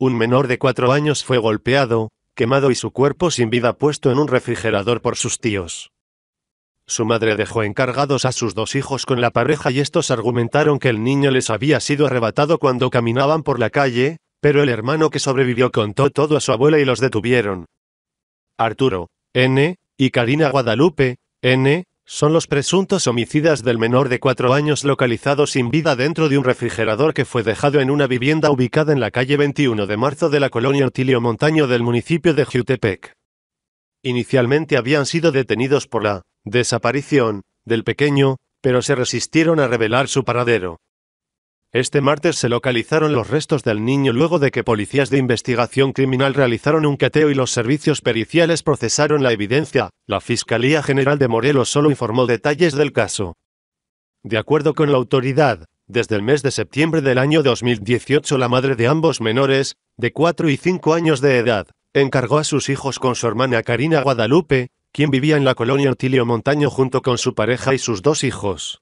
Un menor de cuatro años fue golpeado, quemado y su cuerpo sin vida puesto en un refrigerador por sus tíos. Su madre dejó encargados a sus dos hijos con la pareja y estos argumentaron que el niño les había sido arrebatado cuando caminaban por la calle, pero el hermano que sobrevivió contó todo a su abuela y los detuvieron. Arturo, N., y Karina Guadalupe, N., son los presuntos homicidas del menor de cuatro años localizado sin vida dentro de un refrigerador que fue dejado en una vivienda ubicada en la calle 21 de marzo de la colonia Otilio Montaño del municipio de Jutepec. Inicialmente habían sido detenidos por la desaparición del pequeño, pero se resistieron a revelar su paradero. Este martes se localizaron los restos del niño luego de que policías de investigación criminal realizaron un cateo y los servicios periciales procesaron la evidencia. La Fiscalía General de Morelos solo informó detalles del caso. De acuerdo con la autoridad, desde el mes de septiembre del año 2018 la madre de ambos menores, de 4 y 5 años de edad, encargó a sus hijos con su hermana Karina Guadalupe, quien vivía en la colonia Otilio Montaño junto con su pareja y sus dos hijos.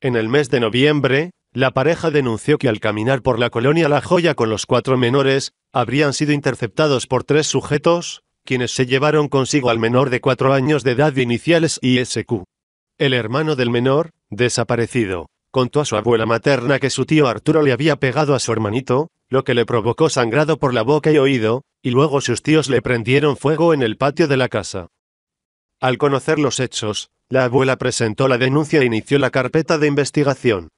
En el mes de noviembre, la pareja denunció que al caminar por la colonia La Joya con los cuatro menores, habrían sido interceptados por tres sujetos, quienes se llevaron consigo al menor de cuatro años de edad iniciales iniciales ISQ. El hermano del menor, desaparecido, contó a su abuela materna que su tío Arturo le había pegado a su hermanito, lo que le provocó sangrado por la boca y oído, y luego sus tíos le prendieron fuego en el patio de la casa. Al conocer los hechos, la abuela presentó la denuncia e inició la carpeta de investigación.